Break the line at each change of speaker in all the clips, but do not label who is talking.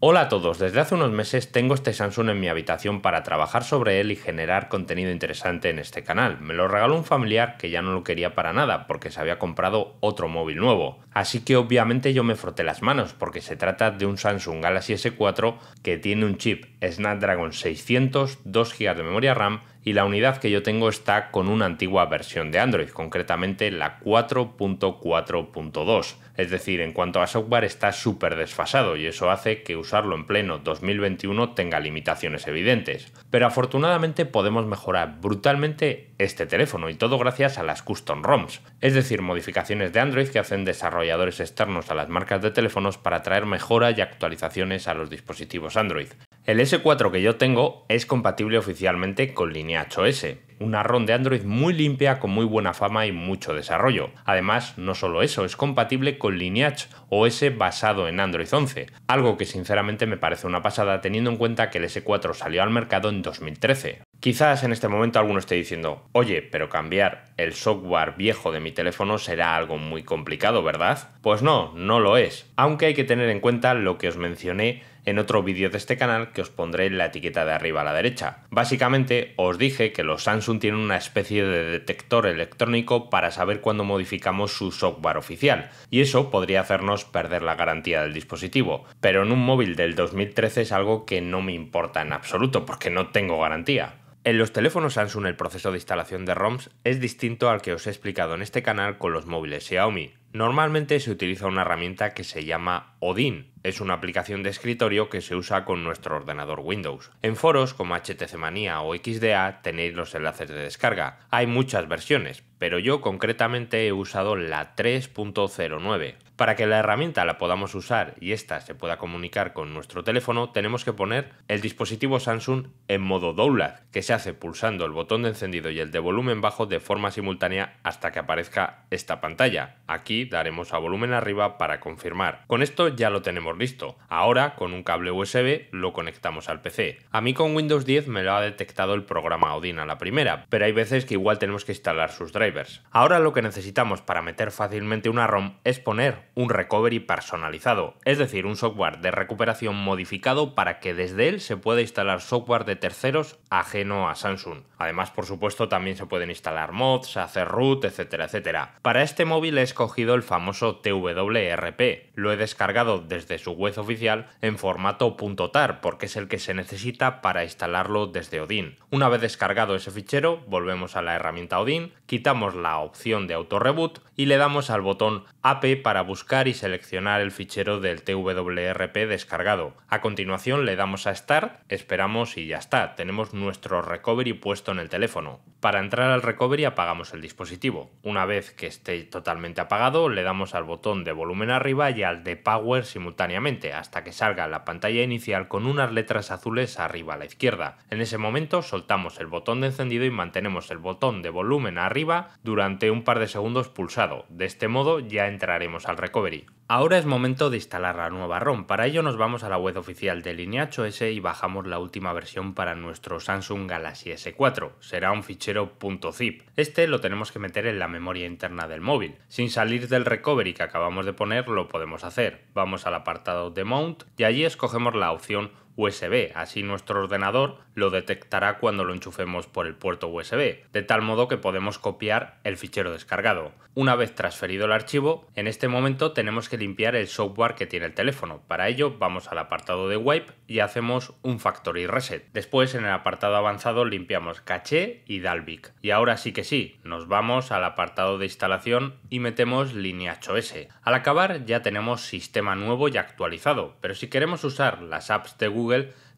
Hola a todos, desde hace unos meses tengo este Samsung en mi habitación para trabajar sobre él y generar contenido interesante en este canal. Me lo regaló un familiar que ya no lo quería para nada porque se había comprado otro móvil nuevo. Así que obviamente yo me froté las manos porque se trata de un Samsung Galaxy S4 que tiene un chip Snapdragon 600, 2 GB de memoria RAM y la unidad que yo tengo está con una antigua versión de Android, concretamente la 4.4.2. Es decir, en cuanto a software está súper desfasado y eso hace que usarlo en pleno 2021 tenga limitaciones evidentes. Pero afortunadamente podemos mejorar brutalmente este teléfono y todo gracias a las custom ROMs, es decir, modificaciones de Android que hacen desarrolladores externos a las marcas de teléfonos para traer mejoras y actualizaciones a los dispositivos Android. El S4 que yo tengo es compatible oficialmente con Lineage OS, una ROM de Android muy limpia con muy buena fama y mucho desarrollo. Además, no solo eso, es compatible con Lineage OS basado en Android 11, algo que sinceramente me parece una pasada teniendo en cuenta que el S4 salió al mercado en 2013. Quizás en este momento alguno esté diciendo, oye, pero cambiar el software viejo de mi teléfono será algo muy complicado, ¿verdad? Pues no, no lo es, aunque hay que tener en cuenta lo que os mencioné en otro vídeo de este canal que os pondré en la etiqueta de arriba a la derecha. Básicamente os dije que los Samsung tienen una especie de detector electrónico para saber cuándo modificamos su software oficial y eso podría hacernos perder la garantía del dispositivo, pero en un móvil del 2013 es algo que no me importa en absoluto porque no tengo garantía. En los teléfonos Samsung el proceso de instalación de ROMs es distinto al que os he explicado en este canal con los móviles Xiaomi. Normalmente se utiliza una herramienta que se llama Odin, es una aplicación de escritorio que se usa con nuestro ordenador Windows. En foros como HTC o XDA tenéis los enlaces de descarga. Hay muchas versiones, pero yo concretamente he usado la 3.09. Para que la herramienta la podamos usar y ésta se pueda comunicar con nuestro teléfono, tenemos que poner el dispositivo Samsung en modo download, que se hace pulsando el botón de encendido y el de volumen bajo de forma simultánea hasta que aparezca esta pantalla. Aquí daremos a volumen arriba para confirmar. Con esto ya lo tenemos listo. Ahora, con un cable USB, lo conectamos al PC. A mí con Windows 10 me lo ha detectado el programa Odin a la primera, pero hay veces que igual tenemos que instalar sus drivers. Ahora lo que necesitamos para meter fácilmente una ROM es poner un recovery personalizado, es decir, un software de recuperación modificado para que desde él se pueda instalar software de terceros ajeno a Samsung. Además, por supuesto, también se pueden instalar mods, hacer root, etcétera, etcétera. Para este móvil he escogido el famoso TWRP. Lo he descargado desde su web oficial en formato .tar porque es el que se necesita para instalarlo desde Odin. Una vez descargado ese fichero, volvemos a la herramienta Odin, quitamos la opción de autorreboot y le damos al botón AP para buscar y seleccionar el fichero del TWRP descargado. A continuación le damos a Start, esperamos y ya está, tenemos nuestro recovery puesto en el teléfono. Para entrar al recovery apagamos el dispositivo. Una vez que esté totalmente apagado, le damos al botón de volumen arriba y al de power simultáneamente hasta que salga la pantalla inicial con unas letras azules arriba a la izquierda. En ese momento soltamos el botón de encendido y mantenemos el botón de volumen arriba durante un par de segundos pulsado. De este modo ya entraremos al recovery. Ahora es momento de instalar la nueva ROM. Para ello nos vamos a la web oficial de Lineage S y bajamos la última versión para nuestro Samsung Galaxy S4. Será un fichero .zip. Este lo tenemos que meter en la memoria interna del móvil. Sin salir del recovery que acabamos de poner lo podemos hacer. Vamos a la parte de Mount y allí escogemos la opción USB, así nuestro ordenador lo detectará cuando lo enchufemos por el puerto USB, de tal modo que podemos copiar el fichero descargado. Una vez transferido el archivo, en este momento tenemos que limpiar el software que tiene el teléfono. Para ello vamos al apartado de wipe y hacemos un factory reset. Después en el apartado avanzado limpiamos caché y Dalvik. Y ahora sí que sí, nos vamos al apartado de instalación y metemos línea 8S. Al acabar ya tenemos sistema nuevo y actualizado, pero si queremos usar las apps de Google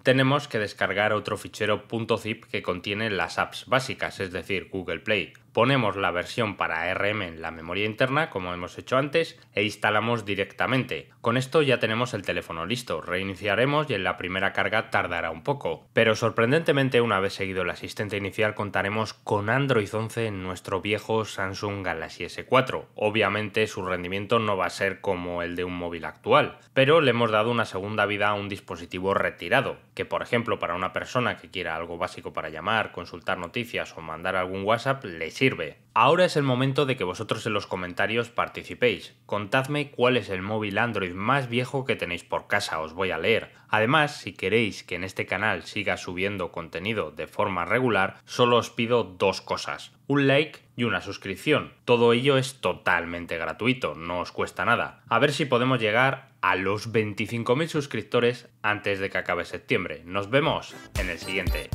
tenemos que descargar otro fichero .zip que contiene las apps básicas, es decir, Google Play ponemos la versión para RM en la memoria interna, como hemos hecho antes, e instalamos directamente. Con esto ya tenemos el teléfono listo, reiniciaremos y en la primera carga tardará un poco. Pero sorprendentemente, una vez seguido el asistente inicial, contaremos con Android 11 en nuestro viejo Samsung Galaxy S4. Obviamente su rendimiento no va a ser como el de un móvil actual, pero le hemos dado una segunda vida a un dispositivo retirado, que por ejemplo para una persona que quiera algo básico para llamar, consultar noticias o mandar algún WhatsApp, le sirve. Ahora es el momento de que vosotros en los comentarios participéis. Contadme cuál es el móvil Android más viejo que tenéis por casa, os voy a leer. Además, si queréis que en este canal siga subiendo contenido de forma regular, solo os pido dos cosas, un like y una suscripción. Todo ello es totalmente gratuito, no os cuesta nada. A ver si podemos llegar a los 25.000 suscriptores antes de que acabe septiembre. Nos vemos en el siguiente.